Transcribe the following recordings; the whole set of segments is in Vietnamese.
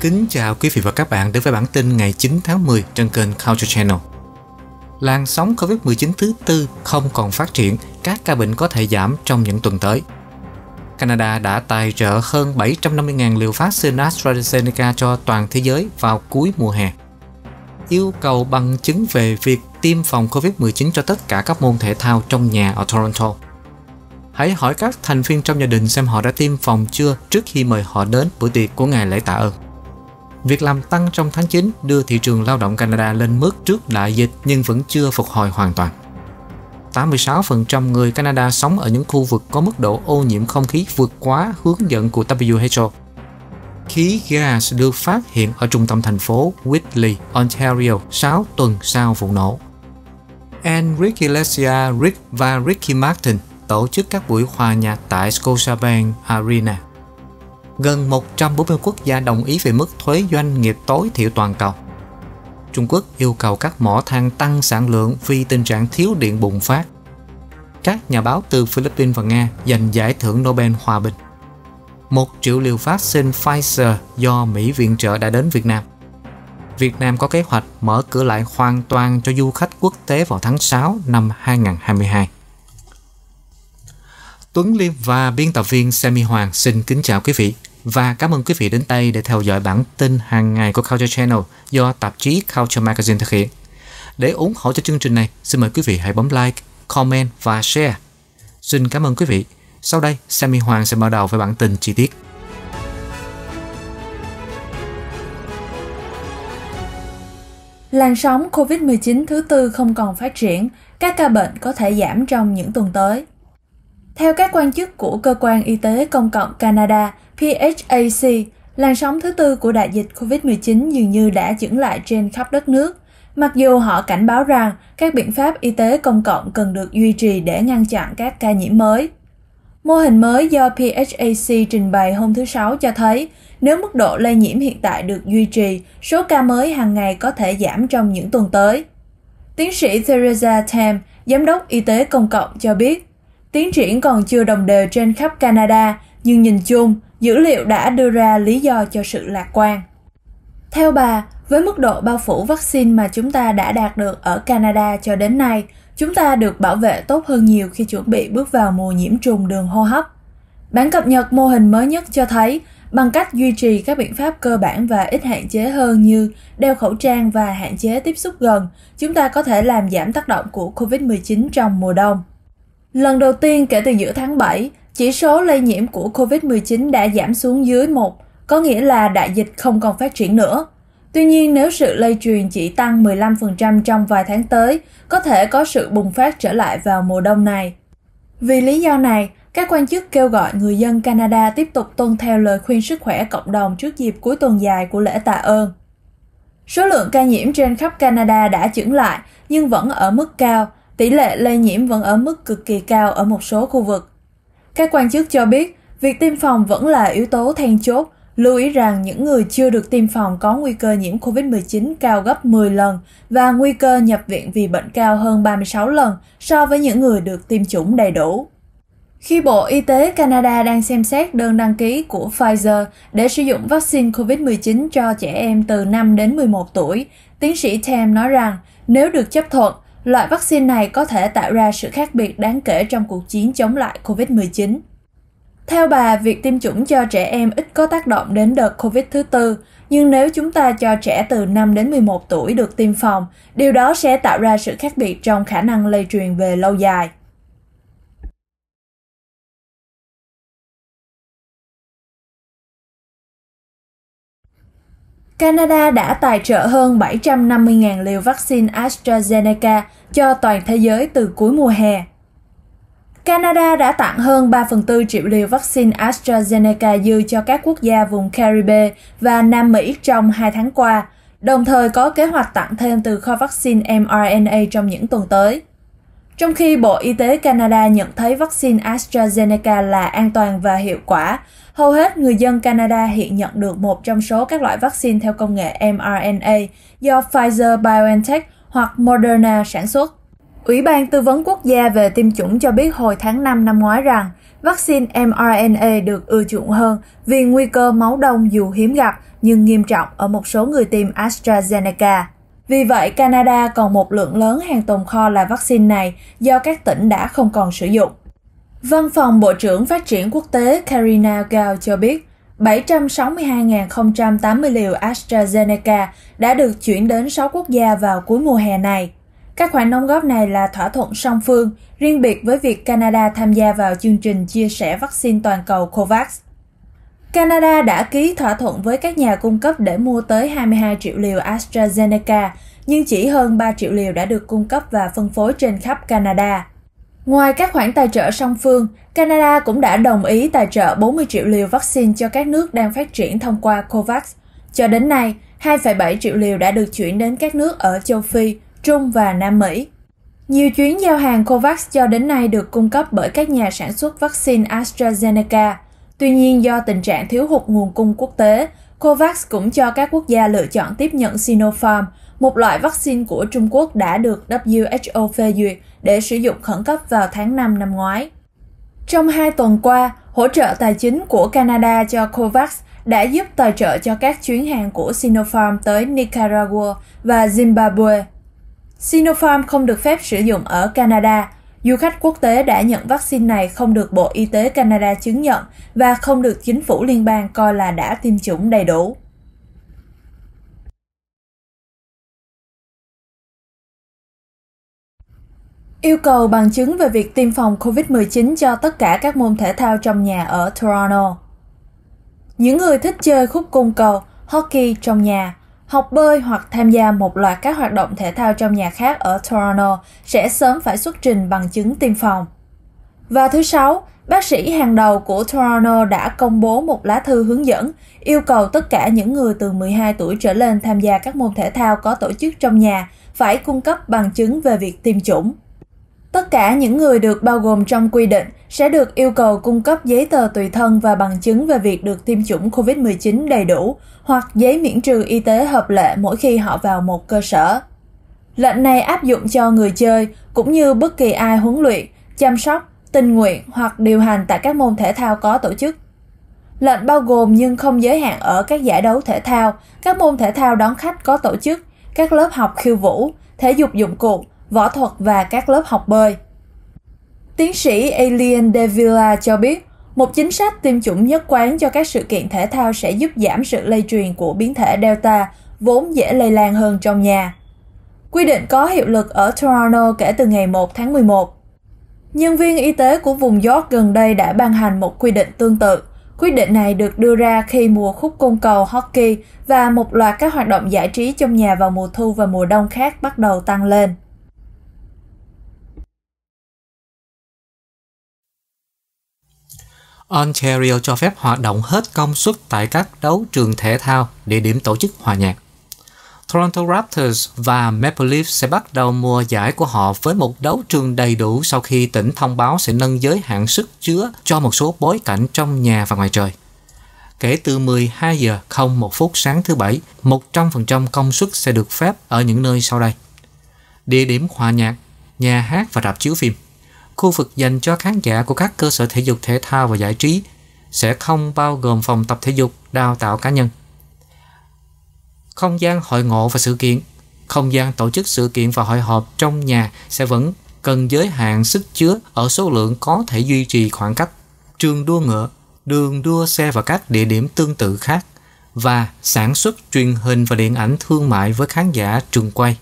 Kính chào quý vị và các bạn đến với bản tin ngày 9 tháng 10 trên kênh Culture Channel. Làn sóng Covid-19 thứ tư không còn phát triển, các ca bệnh có thể giảm trong những tuần tới. Canada đã tài trợ hơn 750.000 liều vaccine AstraZeneca cho toàn thế giới vào cuối mùa hè. Yêu cầu bằng chứng về việc tiêm phòng Covid-19 cho tất cả các môn thể thao trong nhà ở Toronto. Hãy hỏi các thành viên trong gia đình xem họ đã tiêm phòng chưa trước khi mời họ đến bữa tiệc của ngày lễ tạ ơn. Việc làm tăng trong tháng 9 đưa thị trường lao động Canada lên mức trước đại dịch nhưng vẫn chưa phục hồi hoàn toàn. 86% người Canada sống ở những khu vực có mức độ ô nhiễm không khí vượt quá hướng dẫn của WHO. Khí gas được phát hiện ở trung tâm thành phố Whitley, Ontario 6 tuần sau vụ nổ. Enrique Iglesias, Rick và Ricky Martin tổ chức các buổi hòa nhạc tại Scotiabank Arena gần 140 quốc gia đồng ý về mức thuế doanh nghiệp tối thiểu toàn cầu. Trung Quốc yêu cầu các mỏ than tăng sản lượng vì tình trạng thiếu điện bùng phát. Các nhà báo từ Philippines và Nga giành giải thưởng Nobel Hòa bình. Một triệu liều vaccine Pfizer do Mỹ viện trợ đã đến Việt Nam. Việt Nam có kế hoạch mở cửa lại hoàn toàn cho du khách quốc tế vào tháng 6 năm 2022. Tuấn Liêm và biên tập viên Sammy Hoàng xin kính chào quý vị. Và cảm ơn quý vị đến đây để theo dõi bản tin hàng ngày của Culture Channel do tạp chí Culture Magazine thực hiện. Để ủng hộ cho chương trình này, xin mời quý vị hãy bấm like, comment và share. Xin cảm ơn quý vị. Sau đây, Sammy Hoàng sẽ mở đầu với bản tin chi tiết. Làn sóng COVID-19 thứ tư không còn phát triển, các ca bệnh có thể giảm trong những tuần tới. Theo các quan chức của Cơ quan Y tế Công cộng Canada, PHAC, làn sóng thứ tư của đại dịch COVID-19 dường như đã chững lại trên khắp đất nước. Mặc dù họ cảnh báo rằng các biện pháp y tế công cộng cần được duy trì để ngăn chặn các ca nhiễm mới. Mô hình mới do PHAC trình bày hôm thứ Sáu cho thấy, nếu mức độ lây nhiễm hiện tại được duy trì, số ca mới hàng ngày có thể giảm trong những tuần tới. Tiến sĩ Theresa Tam, Giám đốc Y tế Công cộng cho biết, tiến triển còn chưa đồng đều trên khắp Canada, nhưng nhìn chung, dữ liệu đã đưa ra lý do cho sự lạc quan. Theo bà, với mức độ bao phủ vaccine mà chúng ta đã đạt được ở Canada cho đến nay, chúng ta được bảo vệ tốt hơn nhiều khi chuẩn bị bước vào mùa nhiễm trùng đường hô hấp. Bản cập nhật mô hình mới nhất cho thấy, bằng cách duy trì các biện pháp cơ bản và ít hạn chế hơn như đeo khẩu trang và hạn chế tiếp xúc gần, chúng ta có thể làm giảm tác động của COVID-19 trong mùa đông. Lần đầu tiên kể từ giữa tháng 7, chỉ số lây nhiễm của COVID-19 đã giảm xuống dưới 1, có nghĩa là đại dịch không còn phát triển nữa. Tuy nhiên, nếu sự lây truyền chỉ tăng 15% trong vài tháng tới, có thể có sự bùng phát trở lại vào mùa đông này. Vì lý do này, các quan chức kêu gọi người dân Canada tiếp tục tuân theo lời khuyên sức khỏe cộng đồng trước dịp cuối tuần dài của lễ tạ ơn. Số lượng ca nhiễm trên khắp Canada đã chững lại nhưng vẫn ở mức cao, tỷ lệ lây nhiễm vẫn ở mức cực kỳ cao ở một số khu vực. Các quan chức cho biết, việc tiêm phòng vẫn là yếu tố then chốt, lưu ý rằng những người chưa được tiêm phòng có nguy cơ nhiễm COVID-19 cao gấp 10 lần và nguy cơ nhập viện vì bệnh cao hơn 36 lần so với những người được tiêm chủng đầy đủ. Khi Bộ Y tế Canada đang xem xét đơn đăng ký của Pfizer để sử dụng vaccine COVID-19 cho trẻ em từ 5 đến 11 tuổi, tiến sĩ Tam nói rằng nếu được chấp thuận, Loại vaccine này có thể tạo ra sự khác biệt đáng kể trong cuộc chiến chống lại COVID-19. Theo bà, việc tiêm chủng cho trẻ em ít có tác động đến đợt COVID thứ tư, nhưng nếu chúng ta cho trẻ từ 5 đến 11 tuổi được tiêm phòng, điều đó sẽ tạo ra sự khác biệt trong khả năng lây truyền về lâu dài. Canada đã tài trợ hơn 750.000 liều vaccine AstraZeneca cho toàn thế giới từ cuối mùa hè. Canada đã tặng hơn 3 phần 4 triệu liều vaccine AstraZeneca dư cho các quốc gia vùng Caribe và Nam Mỹ trong 2 tháng qua, đồng thời có kế hoạch tặng thêm từ kho vaccine mRNA trong những tuần tới. Trong khi Bộ Y tế Canada nhận thấy vaccine AstraZeneca là an toàn và hiệu quả, Hầu hết người dân Canada hiện nhận được một trong số các loại vaccine theo công nghệ mRNA do Pfizer-BioNTech hoặc Moderna sản xuất. Ủy ban Tư vấn Quốc gia về tiêm chủng cho biết hồi tháng 5 năm ngoái rằng vaccine mRNA được ưa chuộng hơn vì nguy cơ máu đông dù hiếm gặp nhưng nghiêm trọng ở một số người tiêm AstraZeneca. Vì vậy, Canada còn một lượng lớn hàng tồn kho là vaccine này do các tỉnh đã không còn sử dụng. Văn phòng Bộ trưởng Phát triển Quốc tế Karina Gao cho biết, 762.080 liều AstraZeneca đã được chuyển đến 6 quốc gia vào cuối mùa hè này. Các khoản đóng góp này là thỏa thuận song phương, riêng biệt với việc Canada tham gia vào chương trình chia sẻ vaccine toàn cầu COVAX. Canada đã ký thỏa thuận với các nhà cung cấp để mua tới 22 triệu liều AstraZeneca, nhưng chỉ hơn 3 triệu liều đã được cung cấp và phân phối trên khắp Canada. Ngoài các khoản tài trợ song phương, Canada cũng đã đồng ý tài trợ 40 triệu liều vaccine cho các nước đang phát triển thông qua COVAX. Cho đến nay, 2,7 triệu liều đã được chuyển đến các nước ở châu Phi, Trung và Nam Mỹ. Nhiều chuyến giao hàng COVAX cho đến nay được cung cấp bởi các nhà sản xuất vaccine AstraZeneca. Tuy nhiên, do tình trạng thiếu hụt nguồn cung quốc tế, COVAX cũng cho các quốc gia lựa chọn tiếp nhận Sinopharm, một loại vaccine của Trung Quốc đã được WHO phê duyệt để sử dụng khẩn cấp vào tháng 5 năm ngoái. Trong hai tuần qua, hỗ trợ tài chính của Canada cho COVAX đã giúp tài trợ cho các chuyến hàng của Sinopharm tới Nicaragua và Zimbabwe. Sinopharm không được phép sử dụng ở Canada. Du khách quốc tế đã nhận vaccine này không được Bộ Y tế Canada chứng nhận và không được chính phủ liên bang coi là đã tiêm chủng đầy đủ. Yêu cầu bằng chứng về việc tiêm phòng COVID-19 cho tất cả các môn thể thao trong nhà ở Toronto. Những người thích chơi khúc cung cầu, hockey trong nhà, học bơi hoặc tham gia một loạt các hoạt động thể thao trong nhà khác ở Toronto sẽ sớm phải xuất trình bằng chứng tiêm phòng. và thứ Sáu, bác sĩ hàng đầu của Toronto đã công bố một lá thư hướng dẫn yêu cầu tất cả những người từ 12 tuổi trở lên tham gia các môn thể thao có tổ chức trong nhà phải cung cấp bằng chứng về việc tiêm chủng. Tất cả những người được bao gồm trong quy định sẽ được yêu cầu cung cấp giấy tờ tùy thân và bằng chứng về việc được tiêm chủng COVID-19 đầy đủ hoặc giấy miễn trừ y tế hợp lệ mỗi khi họ vào một cơ sở. Lệnh này áp dụng cho người chơi cũng như bất kỳ ai huấn luyện, chăm sóc, tình nguyện hoặc điều hành tại các môn thể thao có tổ chức. Lệnh bao gồm nhưng không giới hạn ở các giải đấu thể thao, các môn thể thao đón khách có tổ chức, các lớp học khiêu vũ, thể dục dụng cụ, võ thuật và các lớp học bơi. Tiến sĩ Alien De Villa cho biết, một chính sách tiêm chủng nhất quán cho các sự kiện thể thao sẽ giúp giảm sự lây truyền của biến thể Delta, vốn dễ lây lan hơn trong nhà. Quy định có hiệu lực ở Toronto kể từ ngày 1 tháng 11. Nhân viên y tế của vùng York gần đây đã ban hành một quy định tương tự. Quyết định này được đưa ra khi mùa khúc côn cầu hockey và một loạt các hoạt động giải trí trong nhà vào mùa thu và mùa đông khác bắt đầu tăng lên. Ontario cho phép hoạt động hết công suất tại các đấu trường thể thao, địa điểm tổ chức hòa nhạc. Toronto Raptors và Maple Leafs sẽ bắt đầu mùa giải của họ với một đấu trường đầy đủ sau khi tỉnh thông báo sẽ nâng giới hạn sức chứa cho một số bối cảnh trong nhà và ngoài trời. Kể từ 12 giờ 01 phút sáng thứ Bảy, 100% công suất sẽ được phép ở những nơi sau đây. Địa điểm hòa nhạc, nhà hát và rạp chiếu phim. Khu vực dành cho khán giả của các cơ sở thể dục thể thao và giải trí sẽ không bao gồm phòng tập thể dục, đào tạo cá nhân. Không gian hội ngộ và sự kiện Không gian tổ chức sự kiện và hội họp trong nhà sẽ vẫn cần giới hạn sức chứa ở số lượng có thể duy trì khoảng cách. Trường đua ngựa, đường đua xe và các địa điểm tương tự khác và sản xuất truyền hình và điện ảnh thương mại với khán giả trường quay.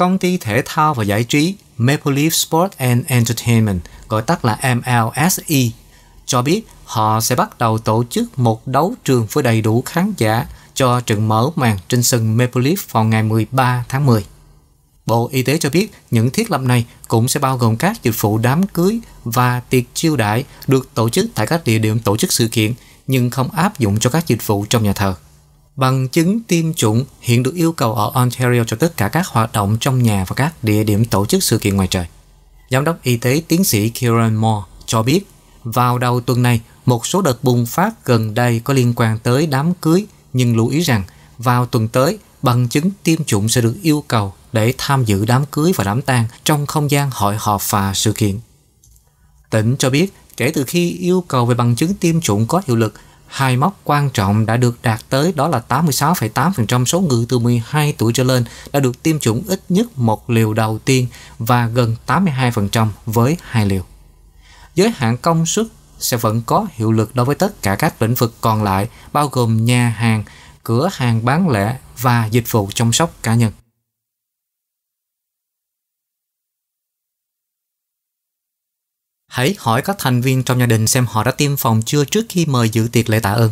Công ty thể thao và giải trí Maple Leaf Sport and Entertainment, gọi tắt là MLSE, cho biết họ sẽ bắt đầu tổ chức một đấu trường với đầy đủ khán giả cho trận mở màn trên sân Maple Leaf vào ngày 13 tháng 10. Bộ Y tế cho biết những thiết lập này cũng sẽ bao gồm các dịch vụ đám cưới và tiệc chiêu đãi được tổ chức tại các địa điểm tổ chức sự kiện nhưng không áp dụng cho các dịch vụ trong nhà thờ. Bằng chứng tiêm chủng hiện được yêu cầu ở Ontario cho tất cả các hoạt động trong nhà và các địa điểm tổ chức sự kiện ngoài trời. Giám đốc y tế tiến sĩ Kieran Moore cho biết, vào đầu tuần này, một số đợt bùng phát gần đây có liên quan tới đám cưới, nhưng lưu ý rằng vào tuần tới, bằng chứng tiêm chủng sẽ được yêu cầu để tham dự đám cưới và đám tang trong không gian hội họp và sự kiện. Tỉnh cho biết, kể từ khi yêu cầu về bằng chứng tiêm chủng có hiệu lực, Hai mốc quan trọng đã được đạt tới đó là 86,8% số người từ 12 tuổi trở lên đã được tiêm chủng ít nhất một liều đầu tiên và gần 82% với hai liều. Giới hạn công suất sẽ vẫn có hiệu lực đối với tất cả các lĩnh vực còn lại bao gồm nhà hàng, cửa hàng bán lẻ và dịch vụ chăm sóc cá nhân. Hãy hỏi các thành viên trong gia đình xem họ đã tiêm phòng chưa trước khi mời dự tiệc lễ tạ ơn.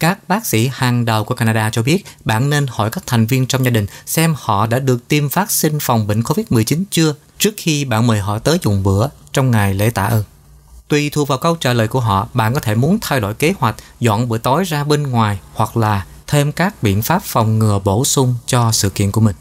Các bác sĩ hàng đầu của Canada cho biết bạn nên hỏi các thành viên trong gia đình xem họ đã được tiêm phát sinh phòng bệnh COVID-19 chưa trước khi bạn mời họ tới dùng bữa trong ngày lễ tạ ơn. Tùy thuộc vào câu trả lời của họ, bạn có thể muốn thay đổi kế hoạch, dọn bữa tối ra bên ngoài hoặc là thêm các biện pháp phòng ngừa bổ sung cho sự kiện của mình.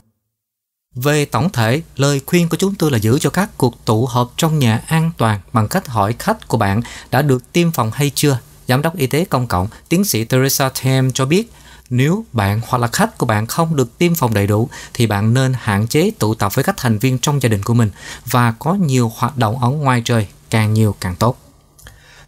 Về tổng thể, lời khuyên của chúng tôi là giữ cho các cuộc tụ họp trong nhà an toàn bằng cách hỏi khách của bạn đã được tiêm phòng hay chưa. Giám đốc Y tế Công cộng, tiến sĩ Teresa Tham cho biết, nếu bạn hoặc là khách của bạn không được tiêm phòng đầy đủ thì bạn nên hạn chế tụ tập với các thành viên trong gia đình của mình và có nhiều hoạt động ở ngoài trời, càng nhiều càng tốt.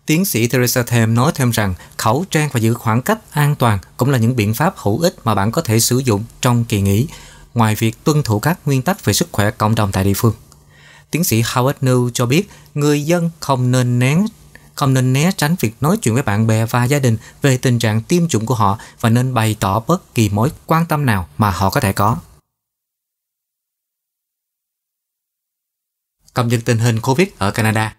Tiến sĩ Theresa Tham nói thêm rằng khẩu trang và giữ khoảng cách an toàn cũng là những biện pháp hữu ích mà bạn có thể sử dụng trong kỳ nghỉ ngoài việc tuân thủ các nguyên tắc về sức khỏe cộng đồng tại địa phương. Tiến sĩ Howard New cho biết người dân không nên nén không nên né tránh việc nói chuyện với bạn bè và gia đình về tình trạng tiêm chủng của họ và nên bày tỏ bất kỳ mối quan tâm nào mà họ có thể có. Cập nhật tình hình COVID ở Canada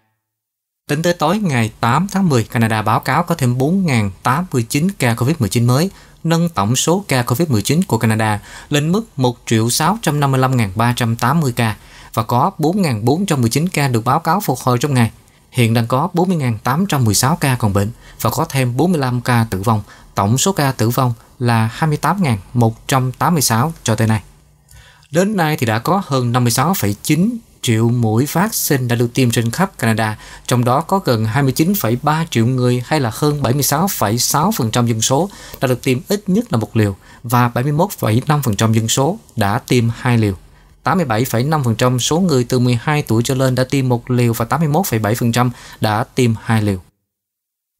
Tính tới tối ngày 8 tháng 10, Canada báo cáo có thêm 4.089 ca COVID-19 mới, nâng tổng số ca COVID-19 của Canada lên mức 1.655.380 ca và có 4.419 ca được báo cáo phục hồi trong ngày. Hiện đang có 40.816 ca còn bệnh và có thêm 45 ca tử vong. Tổng số ca tử vong là 28.186 cho tới nay. Đến nay thì đã có hơn 56,9 triệu mũi phát sinh đã được tiêm trên khắp Canada, trong đó có gần 29,3 triệu người hay là hơn 76,6% dân số đã được tiêm ít nhất là một liều và 71,5% dân số đã tiêm hai liều. 87,5% số người từ 12 tuổi trở lên đã tiêm một liều và 81,7% đã tiêm hai liều.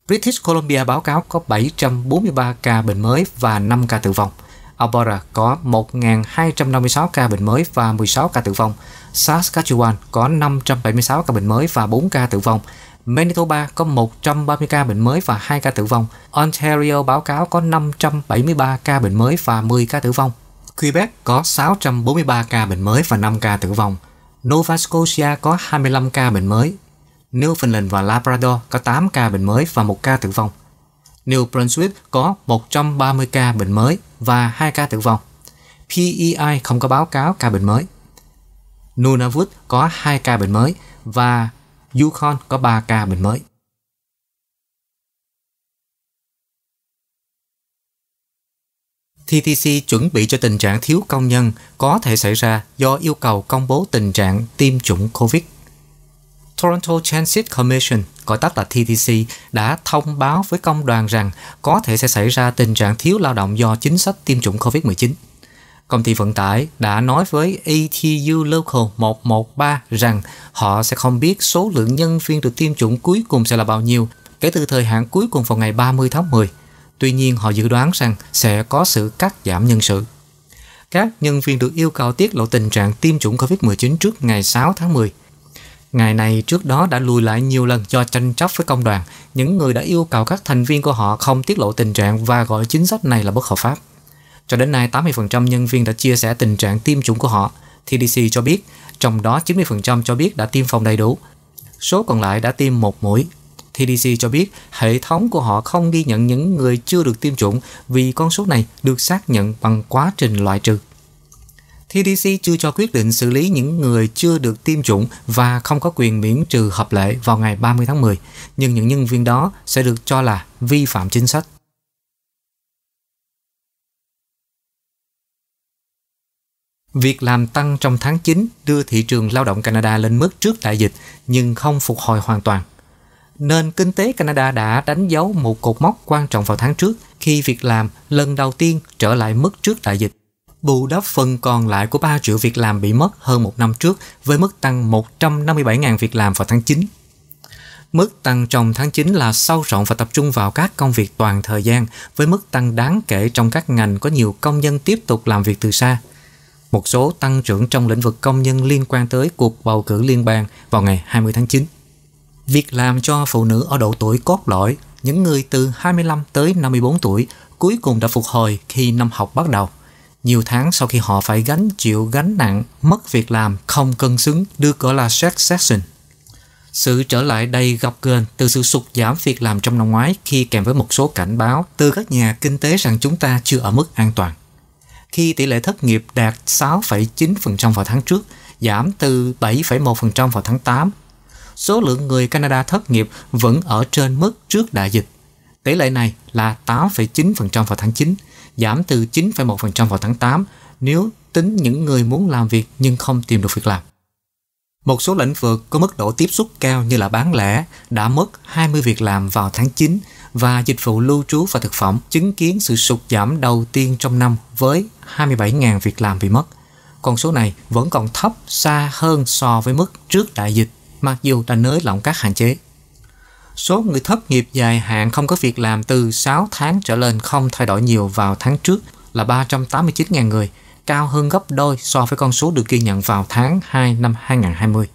British Columbia báo cáo có 743 ca bệnh mới và 5 ca tử vong. Alberta có 1.256 ca bệnh mới và 16 ca tử vong. Saskatchewan có 576 ca bệnh mới và 4 ca tử vong. Manitoba có 130 ca bệnh mới và 2 ca tử vong. Ontario báo cáo có 573 ca bệnh mới và 10 ca tử vong. Quebec có 643 ca bệnh mới và 5 ca tử vong. Nova Scotia có 25 ca bệnh mới. Newfoundland và Labrador có 8 ca bệnh mới và 1 ca tử vong. New Brunswick có 130 ca bệnh mới và 2 ca tử vong. PEI không có báo cáo ca bệnh mới. Nunavut có 2 ca bệnh mới và Yukon có 3 ca bệnh mới. TTC chuẩn bị cho tình trạng thiếu công nhân có thể xảy ra do yêu cầu công bố tình trạng tiêm chủng COVID. Toronto Transit Commission, gọi tắt là TTC, đã thông báo với công đoàn rằng có thể sẽ xảy ra tình trạng thiếu lao động do chính sách tiêm chủng COVID-19 công ty vận tải đã nói với ATU Local 113 rằng họ sẽ không biết số lượng nhân viên được tiêm chủng cuối cùng sẽ là bao nhiêu kể từ thời hạn cuối cùng vào ngày 30 tháng 10. Tuy nhiên, họ dự đoán rằng sẽ có sự cắt giảm nhân sự. Các nhân viên được yêu cầu tiết lộ tình trạng tiêm chủng COVID-19 trước ngày 6 tháng 10. Ngày này trước đó đã lùi lại nhiều lần do tranh chấp với công đoàn. Những người đã yêu cầu các thành viên của họ không tiết lộ tình trạng và gọi chính sách này là bất hợp pháp. Cho đến nay, 80% nhân viên đã chia sẻ tình trạng tiêm chủng của họ. TDC cho biết, trong đó 90% cho biết đã tiêm phòng đầy đủ. Số còn lại đã tiêm một mũi. TDC cho biết hệ thống của họ không ghi nhận những người chưa được tiêm chủng vì con số này được xác nhận bằng quá trình loại trừ. TDC chưa cho quyết định xử lý những người chưa được tiêm chủng và không có quyền miễn trừ hợp lệ vào ngày 30 tháng 10, nhưng những nhân viên đó sẽ được cho là vi phạm chính sách. Việc làm tăng trong tháng 9 đưa thị trường lao động Canada lên mức trước đại dịch nhưng không phục hồi hoàn toàn. Nền kinh tế Canada đã đánh dấu một cột mốc quan trọng vào tháng trước khi việc làm lần đầu tiên trở lại mức trước đại dịch. Bù đắp phần còn lại của 3 triệu việc làm bị mất hơn một năm trước với mức tăng 157.000 việc làm vào tháng 9. Mức tăng trong tháng 9 là sâu rộng và tập trung vào các công việc toàn thời gian với mức tăng đáng kể trong các ngành có nhiều công nhân tiếp tục làm việc từ xa – một số tăng trưởng trong lĩnh vực công nhân liên quan tới cuộc bầu cử liên bang vào ngày 20 tháng 9. Việc làm cho phụ nữ ở độ tuổi cốt lõi, những người từ 25 tới 54 tuổi cuối cùng đã phục hồi khi năm học bắt đầu. Nhiều tháng sau khi họ phải gánh chịu gánh nặng, mất việc làm, không cân xứng, được gọi là succession. Sự trở lại đây gặp ghềnh từ sự sụt giảm việc làm trong năm ngoái khi kèm với một số cảnh báo từ các nhà kinh tế rằng chúng ta chưa ở mức an toàn khi tỷ lệ thất nghiệp đạt 6,9% vào tháng trước, giảm từ 7,1% vào tháng 8. Số lượng người Canada thất nghiệp vẫn ở trên mức trước đại dịch. Tỷ lệ này là 8,9% vào tháng 9, giảm từ 9,1% vào tháng 8 nếu tính những người muốn làm việc nhưng không tìm được việc làm. Một số lĩnh vực có mức độ tiếp xúc cao như là bán lẻ đã mất 20 việc làm vào tháng 9 và dịch vụ lưu trú và thực phẩm chứng kiến sự sụt giảm đầu tiên trong năm với 27.000 việc làm bị mất. Con số này vẫn còn thấp xa hơn so với mức trước đại dịch, mặc dù đã nới lỏng các hạn chế. Số người thất nghiệp dài hạn không có việc làm từ 6 tháng trở lên không thay đổi nhiều vào tháng trước là 389.000 người, cao hơn gấp đôi so với con số được ghi nhận vào tháng 2 năm 2020.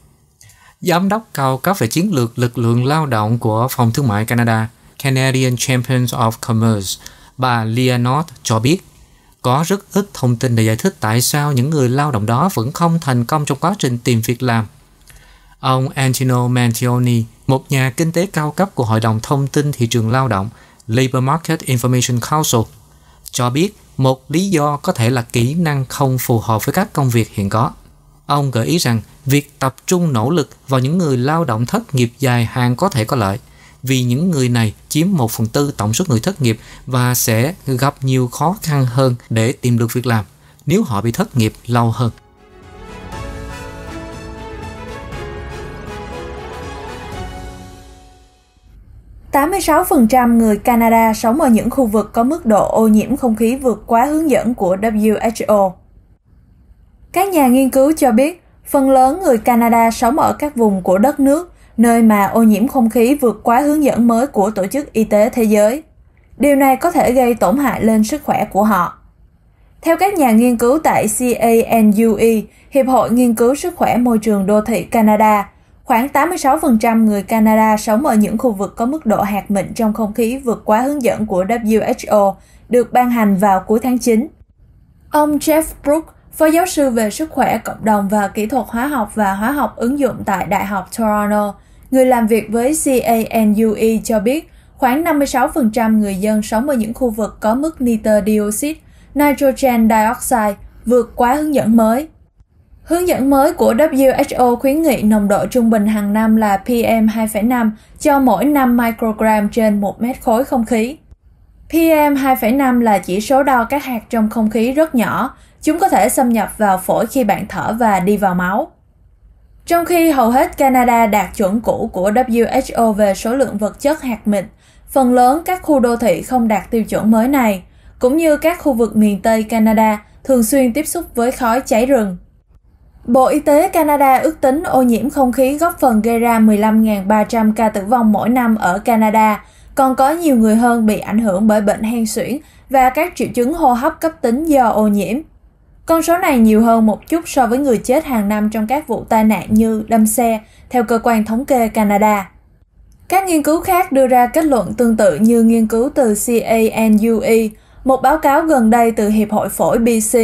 Giám đốc cao cấp về chiến lược lực lượng lao động của Phòng Thương mại Canada Canadian Champions of Commerce, bà Leonard cho biết có rất ít thông tin để giải thích tại sao những người lao động đó vẫn không thành công trong quá trình tìm việc làm. Ông Antino Mantioni, một nhà kinh tế cao cấp của Hội đồng Thông tin Thị trường Lao động Labor Market Information Council, cho biết một lý do có thể là kỹ năng không phù hợp với các công việc hiện có. Ông gợi ý rằng việc tập trung nỗ lực vào những người lao động thất nghiệp dài hạn có thể có lợi, vì những người này chiếm 1 phần tư tổng số người thất nghiệp và sẽ gặp nhiều khó khăn hơn để tìm được việc làm nếu họ bị thất nghiệp lâu hơn. Tám 86% người Canada sống ở những khu vực có mức độ ô nhiễm không khí vượt quá hướng dẫn của WHO. Các nhà nghiên cứu cho biết, phần lớn người Canada sống ở các vùng của đất nước nơi mà ô nhiễm không khí vượt quá hướng dẫn mới của Tổ chức Y tế Thế giới. Điều này có thể gây tổn hại lên sức khỏe của họ. Theo các nhà nghiên cứu tại CANUE, Hiệp hội Nghiên cứu Sức khỏe Môi trường Đô thị Canada, khoảng 86% người Canada sống ở những khu vực có mức độ hạt mịn trong không khí vượt quá hướng dẫn của WHO được ban hành vào cuối tháng 9. Ông Jeff Brook, phó giáo sư về sức khỏe cộng đồng và kỹ thuật hóa học và hóa học ứng dụng tại Đại học Toronto, người làm việc với CANUE cho biết khoảng 56% người dân sống ở những khu vực có mức nitơ dioxide, nitrogen dioxide vượt quá hướng dẫn mới. Hướng dẫn mới của WHO khuyến nghị nồng độ trung bình hàng năm là PM2,5 cho mỗi 5 microgram trên 1 mét khối không khí. PM2,5 là chỉ số đo các hạt trong không khí rất nhỏ. Chúng có thể xâm nhập vào phổi khi bạn thở và đi vào máu. Trong khi hầu hết Canada đạt chuẩn cũ của WHO về số lượng vật chất hạt mịn, phần lớn các khu đô thị không đạt tiêu chuẩn mới này, cũng như các khu vực miền Tây Canada thường xuyên tiếp xúc với khói cháy rừng. Bộ Y tế Canada ước tính ô nhiễm không khí góp phần gây ra 15.300 ca tử vong mỗi năm ở Canada, còn có nhiều người hơn bị ảnh hưởng bởi bệnh hen suyễn và các triệu chứng hô hấp cấp tính do ô nhiễm. Con số này nhiều hơn một chút so với người chết hàng năm trong các vụ tai nạn như đâm xe, theo cơ quan thống kê Canada. Các nghiên cứu khác đưa ra kết luận tương tự như nghiên cứu từ CANUE, một báo cáo gần đây từ Hiệp hội Phổi BC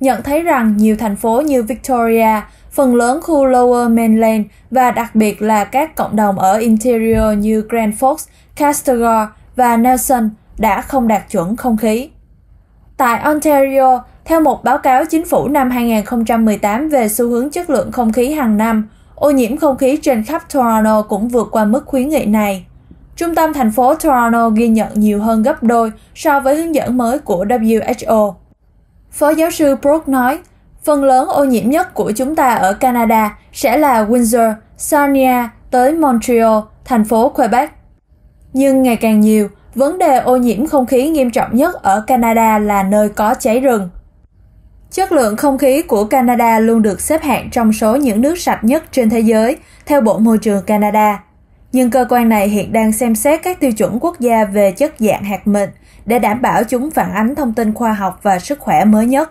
nhận thấy rằng nhiều thành phố như Victoria, phần lớn khu Lower Mainland và đặc biệt là các cộng đồng ở Interior như Grand Fox, Castlegar và Nelson đã không đạt chuẩn không khí. Tại Ontario, theo một báo cáo chính phủ năm 2018 về xu hướng chất lượng không khí hàng năm, ô nhiễm không khí trên khắp Toronto cũng vượt qua mức khuyến nghị này. Trung tâm thành phố Toronto ghi nhận nhiều hơn gấp đôi so với hướng dẫn mới của WHO. Phó giáo sư Brooke nói, phần lớn ô nhiễm nhất của chúng ta ở Canada sẽ là Windsor, Sarnia tới Montreal, thành phố Quebec. Nhưng ngày càng nhiều, vấn đề ô nhiễm không khí nghiêm trọng nhất ở Canada là nơi có cháy rừng. Chất lượng không khí của Canada luôn được xếp hạng trong số những nước sạch nhất trên thế giới, theo Bộ Môi trường Canada. Nhưng cơ quan này hiện đang xem xét các tiêu chuẩn quốc gia về chất dạng hạt mịn để đảm bảo chúng phản ánh thông tin khoa học và sức khỏe mới nhất.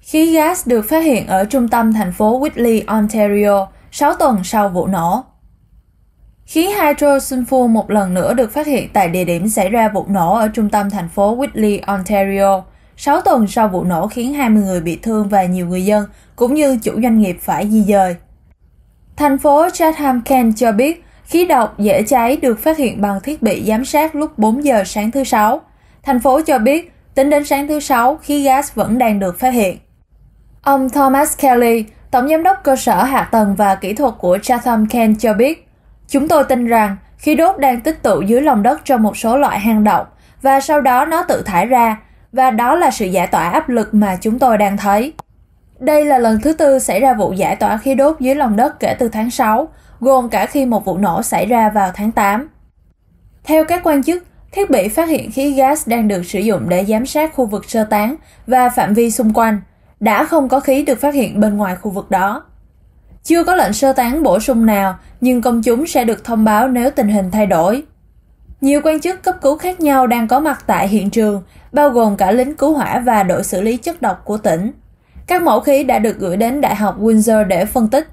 Khí gas được phát hiện ở trung tâm thành phố Whitley, Ontario, 6 tuần sau vụ nổ. Khí hydrosulfur một lần nữa được phát hiện tại địa điểm xảy ra vụ nổ ở trung tâm thành phố Whitley, Ontario. 6 tuần sau vụ nổ khiến 20 người bị thương và nhiều người dân, cũng như chủ doanh nghiệp phải di dời. Thành phố Chatham Kent cho biết, khí độc dễ cháy được phát hiện bằng thiết bị giám sát lúc 4 giờ sáng thứ Sáu. Thành phố cho biết, tính đến sáng thứ Sáu, khí gas vẫn đang được phát hiện. Ông Thomas Kelly, Tổng Giám đốc Cơ sở Hạ tầng và Kỹ thuật của Chatham Kent cho biết, Chúng tôi tin rằng khí đốt đang tích tụ dưới lòng đất trong một số loại hang động và sau đó nó tự thải ra và đó là sự giải tỏa áp lực mà chúng tôi đang thấy. Đây là lần thứ tư xảy ra vụ giải tỏa khí đốt dưới lòng đất kể từ tháng 6, gồm cả khi một vụ nổ xảy ra vào tháng 8. Theo các quan chức, thiết bị phát hiện khí gas đang được sử dụng để giám sát khu vực sơ tán và phạm vi xung quanh. Đã không có khí được phát hiện bên ngoài khu vực đó. Chưa có lệnh sơ tán bổ sung nào, nhưng công chúng sẽ được thông báo nếu tình hình thay đổi. Nhiều quan chức cấp cứu khác nhau đang có mặt tại hiện trường, bao gồm cả lính cứu hỏa và đội xử lý chất độc của tỉnh. Các mẫu khí đã được gửi đến Đại học Windsor để phân tích.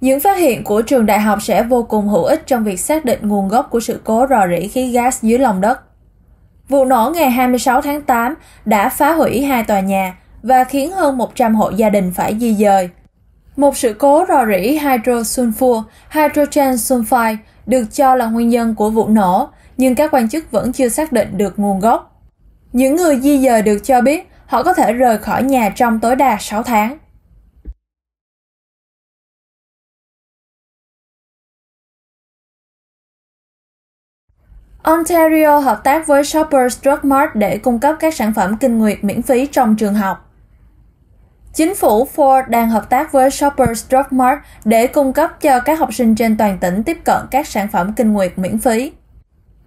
Những phát hiện của trường đại học sẽ vô cùng hữu ích trong việc xác định nguồn gốc của sự cố rò rỉ khí gas dưới lòng đất. Vụ nổ ngày 26 tháng 8 đã phá hủy hai tòa nhà và khiến hơn 100 hộ gia đình phải di dời. Một sự cố rò rỉ hydrosulfur, hydrogen sulfide được cho là nguyên nhân của vụ nổ, nhưng các quan chức vẫn chưa xác định được nguồn gốc. Những người di dời được cho biết họ có thể rời khỏi nhà trong tối đa 6 tháng. Ontario hợp tác với Shoppers Drug Mart để cung cấp các sản phẩm kinh nguyệt miễn phí trong trường học. Chính phủ Ford đang hợp tác với Shoppers Drug Mart để cung cấp cho các học sinh trên toàn tỉnh tiếp cận các sản phẩm kinh nguyệt miễn phí.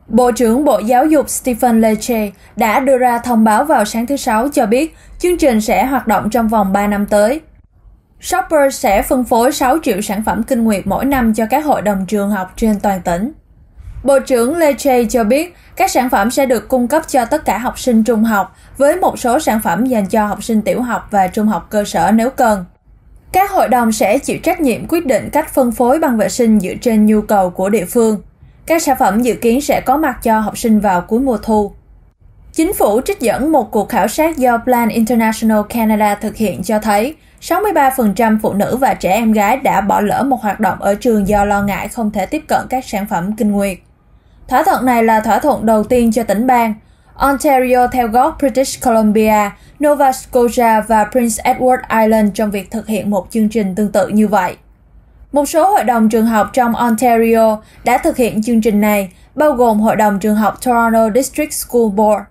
Bộ trưởng Bộ Giáo dục Stephen Leche đã đưa ra thông báo vào sáng thứ Sáu cho biết chương trình sẽ hoạt động trong vòng 3 năm tới. shoppers sẽ phân phối 6 triệu sản phẩm kinh nguyệt mỗi năm cho các hội đồng trường học trên toàn tỉnh. Bộ trưởng Lê Chay cho biết, các sản phẩm sẽ được cung cấp cho tất cả học sinh trung học, với một số sản phẩm dành cho học sinh tiểu học và trung học cơ sở nếu cần. Các hội đồng sẽ chịu trách nhiệm quyết định cách phân phối băng vệ sinh dựa trên nhu cầu của địa phương. Các sản phẩm dự kiến sẽ có mặt cho học sinh vào cuối mùa thu. Chính phủ trích dẫn một cuộc khảo sát do Plan International Canada thực hiện cho thấy 63% phụ nữ và trẻ em gái đã bỏ lỡ một hoạt động ở trường do lo ngại không thể tiếp cận các sản phẩm kinh nguyệt. Thỏa thuận này là thỏa thuận đầu tiên cho tỉnh bang. Ontario theo gót British Columbia, Nova Scotia và Prince Edward Island trong việc thực hiện một chương trình tương tự như vậy. Một số hội đồng trường học trong Ontario đã thực hiện chương trình này, bao gồm Hội đồng trường học Toronto District School Board.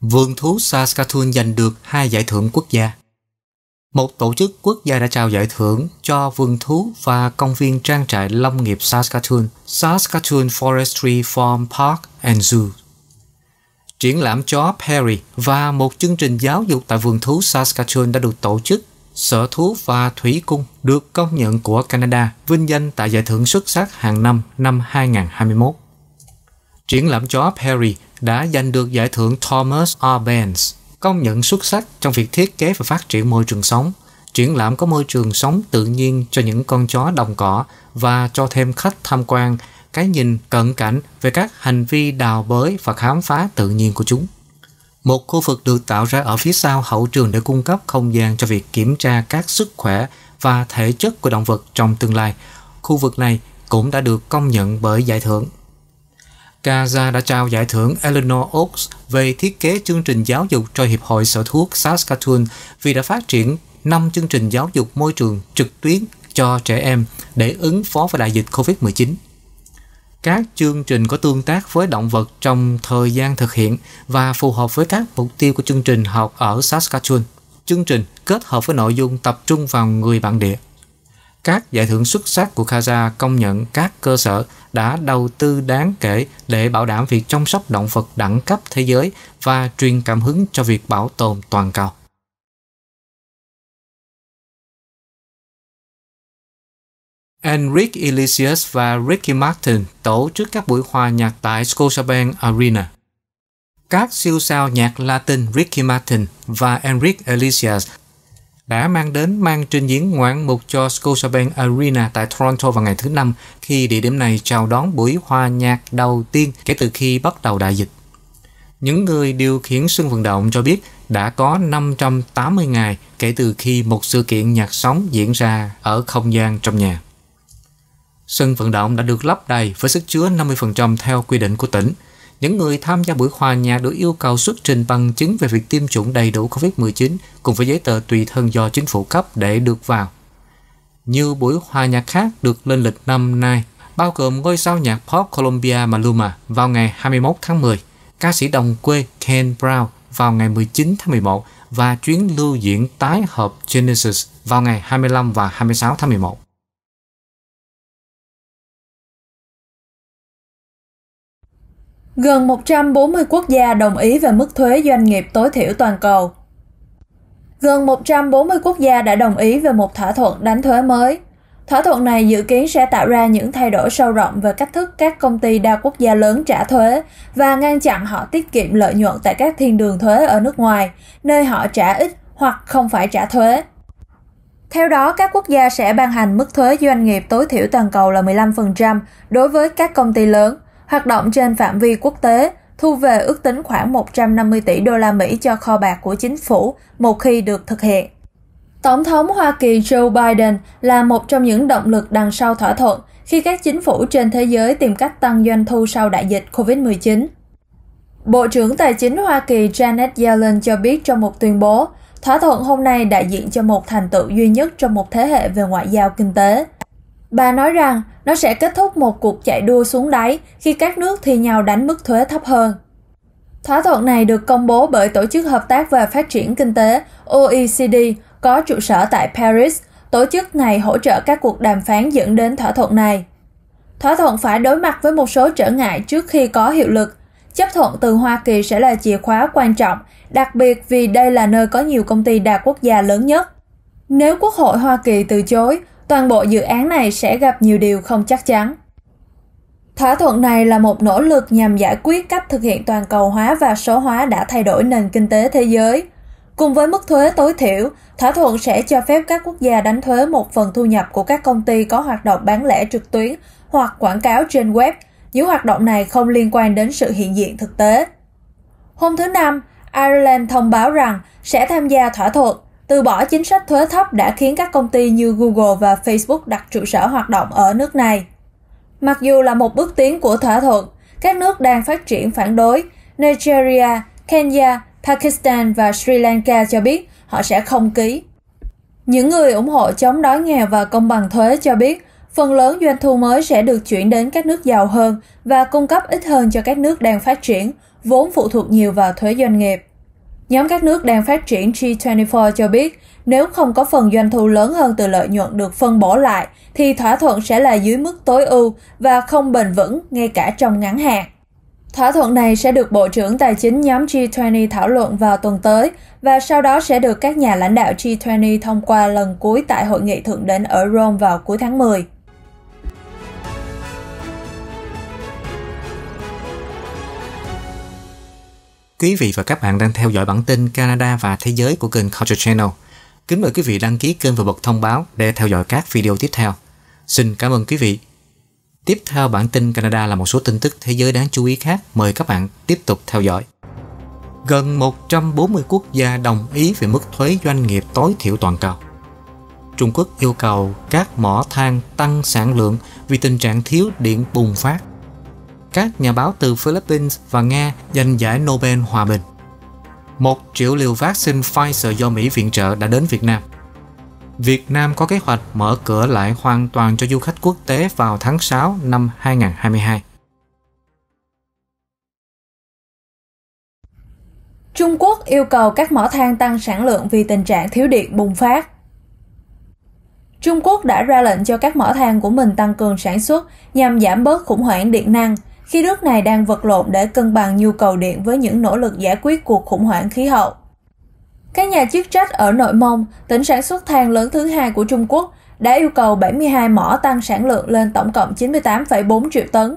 Vườn thú Saskatoon giành được hai giải thưởng quốc gia một tổ chức quốc gia đã trao giải thưởng cho vườn thú và công viên trang trại lâm nghiệp Saskatoon, Saskatoon Forestry Farm Park and Zoo. Triển lãm chó Perry và một chương trình giáo dục tại vườn thú Saskatoon đã được tổ chức. Sở thú và thủy cung được công nhận của Canada, vinh danh tại giải thưởng xuất sắc hàng năm năm 2021. Triển lãm chó Perry đã giành được giải thưởng Thomas R. Benz công nhận xuất sắc trong việc thiết kế và phát triển môi trường sống, triển lãm có môi trường sống tự nhiên cho những con chó đồng cỏ và cho thêm khách tham quan cái nhìn cận cảnh về các hành vi đào bới và khám phá tự nhiên của chúng. Một khu vực được tạo ra ở phía sau hậu trường để cung cấp không gian cho việc kiểm tra các sức khỏe và thể chất của động vật trong tương lai. Khu vực này cũng đã được công nhận bởi giải thưởng Kaza đã trao giải thưởng Eleanor Oaks về thiết kế chương trình giáo dục cho Hiệp hội Sở thuốc Saskatoon vì đã phát triển 5 chương trình giáo dục môi trường trực tuyến cho trẻ em để ứng phó với đại dịch COVID-19. Các chương trình có tương tác với động vật trong thời gian thực hiện và phù hợp với các mục tiêu của chương trình học ở Saskatoon. Chương trình kết hợp với nội dung tập trung vào người bản địa các giải thưởng xuất sắc của Kaza công nhận các cơ sở đã đầu tư đáng kể để bảo đảm việc chăm sóc động vật đẳng cấp thế giới và truyền cảm hứng cho việc bảo tồn toàn cầu. Enrique Iglesias và Ricky Martin tổ chức các buổi hòa nhạc tại Scotiabank Arena. Các siêu sao nhạc Latin Ricky Martin và Enrique Iglesias đã mang đến mang trình diễn ngoạn mục cho Scotiabank Arena tại Toronto vào ngày thứ Năm khi địa điểm này chào đón buổi hòa nhạc đầu tiên kể từ khi bắt đầu đại dịch. Những người điều khiển sân vận động cho biết đã có 580 ngày kể từ khi một sự kiện nhạc sống diễn ra ở không gian trong nhà. Sân vận động đã được lấp đầy với sức chứa 50% theo quy định của tỉnh – những người tham gia buổi hòa nhạc được yêu cầu xuất trình bằng chứng về việc tiêm chủng đầy đủ COVID-19 cùng với giấy tờ tùy thân do chính phủ cấp để được vào. Nhiều buổi hòa nhạc khác được lên lịch năm nay, bao gồm ngôi sao nhạc pop Colombia Maluma vào ngày 21 tháng 10, ca sĩ đồng quê Ken Brown vào ngày 19 tháng 11 và chuyến lưu diễn tái hợp Genesis vào ngày 25 và 26 tháng 11. Gần 140 quốc gia đồng ý về mức thuế doanh nghiệp tối thiểu toàn cầu. Gần 140 quốc gia đã đồng ý về một thỏa thuận đánh thuế mới. Thỏa thuận này dự kiến sẽ tạo ra những thay đổi sâu rộng về cách thức các công ty đa quốc gia lớn trả thuế và ngăn chặn họ tiết kiệm lợi nhuận tại các thiên đường thuế ở nước ngoài, nơi họ trả ít hoặc không phải trả thuế. Theo đó, các quốc gia sẽ ban hành mức thuế doanh nghiệp tối thiểu toàn cầu là 15% đối với các công ty lớn – hoạt động trên phạm vi quốc tế, thu về ước tính khoảng 150 tỷ đô la Mỹ cho kho bạc của chính phủ một khi được thực hiện. Tổng thống Hoa Kỳ Joe Biden là một trong những động lực đằng sau thỏa thuận khi các chính phủ trên thế giới tìm cách tăng doanh thu sau đại dịch COVID-19. Bộ trưởng Tài chính Hoa Kỳ Janet Yellen cho biết trong một tuyên bố, thỏa thuận hôm nay đại diện cho một thành tựu duy nhất trong một thế hệ về ngoại giao kinh tế – Bà nói rằng nó sẽ kết thúc một cuộc chạy đua xuống đáy khi các nước thì nhau đánh mức thuế thấp hơn. Thỏa thuận này được công bố bởi Tổ chức Hợp tác và Phát triển Kinh tế OECD có trụ sở tại Paris. Tổ chức này hỗ trợ các cuộc đàm phán dẫn đến thỏa thuận này. Thỏa thuận phải đối mặt với một số trở ngại trước khi có hiệu lực. Chấp thuận từ Hoa Kỳ sẽ là chìa khóa quan trọng, đặc biệt vì đây là nơi có nhiều công ty đa quốc gia lớn nhất. Nếu Quốc hội Hoa Kỳ từ chối, toàn bộ dự án này sẽ gặp nhiều điều không chắc chắn. Thỏa thuận này là một nỗ lực nhằm giải quyết cách thực hiện toàn cầu hóa và số hóa đã thay đổi nền kinh tế thế giới. Cùng với mức thuế tối thiểu, thỏa thuận sẽ cho phép các quốc gia đánh thuế một phần thu nhập của các công ty có hoạt động bán lẻ trực tuyến hoặc quảng cáo trên web. Những hoạt động này không liên quan đến sự hiện diện thực tế. Hôm thứ Năm, Ireland thông báo rằng sẽ tham gia thỏa thuận từ bỏ chính sách thuế thấp đã khiến các công ty như Google và Facebook đặt trụ sở hoạt động ở nước này. Mặc dù là một bước tiến của thỏa thuận, các nước đang phát triển phản đối. Nigeria, Kenya, Pakistan và Sri Lanka cho biết họ sẽ không ký. Những người ủng hộ chống đói nghèo và công bằng thuế cho biết phần lớn doanh thu mới sẽ được chuyển đến các nước giàu hơn và cung cấp ít hơn cho các nước đang phát triển, vốn phụ thuộc nhiều vào thuế doanh nghiệp. Nhóm các nước đang phát triển G24 cho biết, nếu không có phần doanh thu lớn hơn từ lợi nhuận được phân bổ lại, thì thỏa thuận sẽ là dưới mức tối ưu và không bền vững ngay cả trong ngắn hạn. Thỏa thuận này sẽ được Bộ trưởng Tài chính nhóm G20 thảo luận vào tuần tới và sau đó sẽ được các nhà lãnh đạo G20 thông qua lần cuối tại hội nghị thượng đỉnh ở Rome vào cuối tháng 10. Quý vị và các bạn đang theo dõi bản tin Canada và Thế giới của kênh Culture Channel. Kính mời quý vị đăng ký kênh và bật thông báo để theo dõi các video tiếp theo. Xin cảm ơn quý vị. Tiếp theo bản tin Canada là một số tin tức thế giới đáng chú ý khác. Mời các bạn tiếp tục theo dõi. Gần 140 quốc gia đồng ý về mức thuế doanh nghiệp tối thiểu toàn cầu. Trung Quốc yêu cầu các mỏ than tăng sản lượng vì tình trạng thiếu điện bùng phát các nhà báo từ Philippines và Nga giành giải Nobel Hòa Bình. Một triệu liều vaccine Pfizer do Mỹ viện trợ đã đến Việt Nam. Việt Nam có kế hoạch mở cửa lại hoàn toàn cho du khách quốc tế vào tháng 6 năm 2022. Trung Quốc yêu cầu các mỏ than tăng sản lượng vì tình trạng thiếu điện bùng phát. Trung Quốc đã ra lệnh cho các mỏ than của mình tăng cường sản xuất nhằm giảm bớt khủng hoảng điện năng – khi nước này đang vật lộn để cân bằng nhu cầu điện với những nỗ lực giải quyết cuộc khủng hoảng khí hậu. Các nhà chức trách ở Nội Mông, tỉnh sản xuất than lớn thứ hai của Trung Quốc, đã yêu cầu 72 mỏ tăng sản lượng lên tổng cộng 98,4 triệu tấn.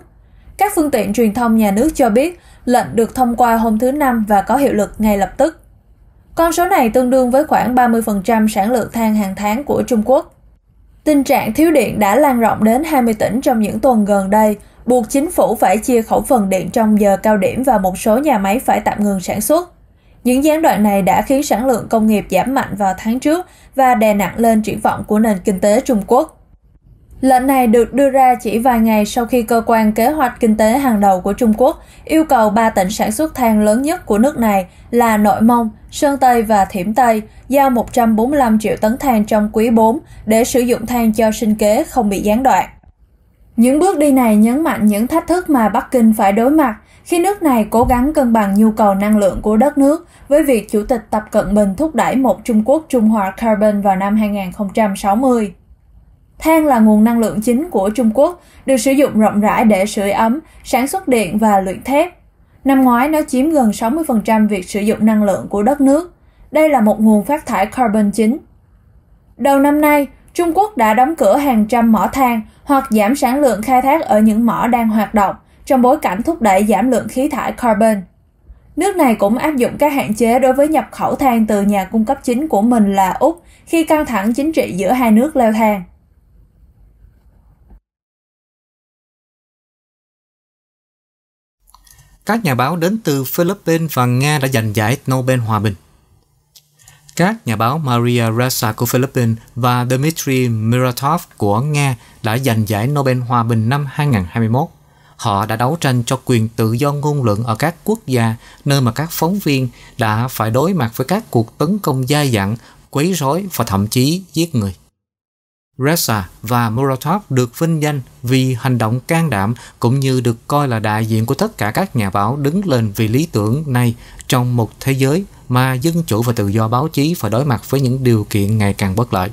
Các phương tiện truyền thông nhà nước cho biết lệnh được thông qua hôm thứ Năm và có hiệu lực ngay lập tức. Con số này tương đương với khoảng 30% sản lượng than hàng tháng của Trung Quốc. Tình trạng thiếu điện đã lan rộng đến 20 tỉnh trong những tuần gần đây – buộc chính phủ phải chia khẩu phần điện trong giờ cao điểm và một số nhà máy phải tạm ngừng sản xuất. Những gián đoạn này đã khiến sản lượng công nghiệp giảm mạnh vào tháng trước và đè nặng lên triển vọng của nền kinh tế Trung Quốc. Lệnh này được đưa ra chỉ vài ngày sau khi cơ quan kế hoạch kinh tế hàng đầu của Trung Quốc yêu cầu ba tỉnh sản xuất than lớn nhất của nước này là Nội Mông, Sơn Tây và Thiểm Tây giao 145 triệu tấn than trong quý 4 để sử dụng than cho sinh kế không bị gián đoạn. Những bước đi này nhấn mạnh những thách thức mà Bắc Kinh phải đối mặt khi nước này cố gắng cân bằng nhu cầu năng lượng của đất nước với việc Chủ tịch Tập Cận Bình thúc đẩy một Trung Quốc Trung Hòa Carbon vào năm 2060. Than là nguồn năng lượng chính của Trung Quốc, được sử dụng rộng rãi để sưởi ấm, sản xuất điện và luyện thép. Năm ngoái nó chiếm gần 60% việc sử dụng năng lượng của đất nước. Đây là một nguồn phát thải carbon chính. Đầu năm nay, Trung Quốc đã đóng cửa hàng trăm mỏ than hoặc giảm sản lượng khai thác ở những mỏ đang hoạt động trong bối cảnh thúc đẩy giảm lượng khí thải carbon. Nước này cũng áp dụng các hạn chế đối với nhập khẩu than từ nhà cung cấp chính của mình là Úc khi căng thẳng chính trị giữa hai nước leo thang. Các nhà báo đến từ Philippines và Nga đã giành giải Nobel Hòa bình. Các nhà báo Maria Ressa của Philippines và Dmitry Muratov của Nga đã giành giải Nobel Hòa bình năm 2021. Họ đã đấu tranh cho quyền tự do ngôn luận ở các quốc gia nơi mà các phóng viên đã phải đối mặt với các cuộc tấn công dai dẳng, quấy rối và thậm chí giết người. Ressa và Muratov được vinh danh vì hành động can đảm cũng như được coi là đại diện của tất cả các nhà báo đứng lên vì lý tưởng này trong một thế giới mà dân chủ và tự do báo chí phải đối mặt với những điều kiện ngày càng bất lợi.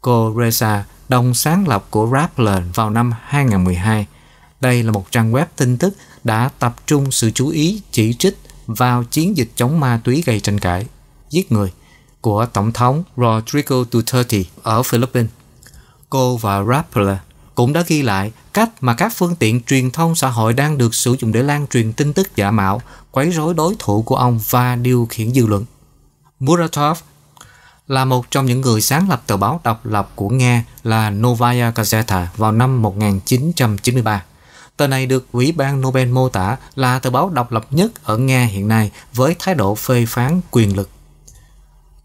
Cô Reza, đồng sáng lập của Rappler vào năm 2012, đây là một trang web tin tức đã tập trung sự chú ý chỉ trích vào chiến dịch chống ma túy gây tranh cãi, giết người của Tổng thống Rodrigo Duterte ở Philippines. Cô và Rappler cũng đã ghi lại cách mà các phương tiện truyền thông xã hội đang được sử dụng để lan truyền tin tức giả mạo quấy rối đối thủ của ông và điều khiển dư luận. Muratov là một trong những người sáng lập tờ báo độc lập của Nga là Novaya Gazeta vào năm 1993. Tờ này được Ủy ban Nobel mô tả là tờ báo độc lập nhất ở Nga hiện nay với thái độ phê phán quyền lực.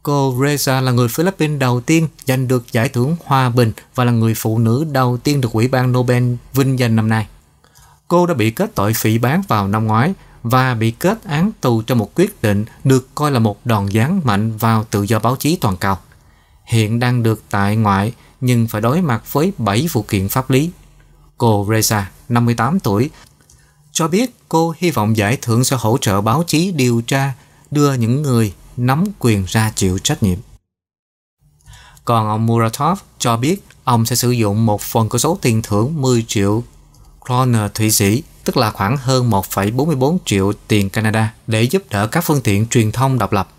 Cô Reza là người Philippines đầu tiên giành được giải thưởng Hòa Bình và là người phụ nữ đầu tiên được Ủy ban Nobel vinh danh năm nay. Cô đã bị kết tội phỉ bán vào năm ngoái và bị kết án tù cho một quyết định được coi là một đòn giáng mạnh vào tự do báo chí toàn cầu. Hiện đang được tại ngoại nhưng phải đối mặt với 7 vụ kiện pháp lý. Cô Reza, 58 tuổi, cho biết cô hy vọng giải thưởng sẽ hỗ trợ báo chí điều tra, đưa những người nắm quyền ra chịu trách nhiệm. Còn ông Muratov cho biết ông sẽ sử dụng một phần của số tiền thưởng 10 triệu kroner Thụy Sĩ tức là khoảng hơn 1,44 triệu tiền Canada để giúp đỡ các phương tiện truyền thông độc lập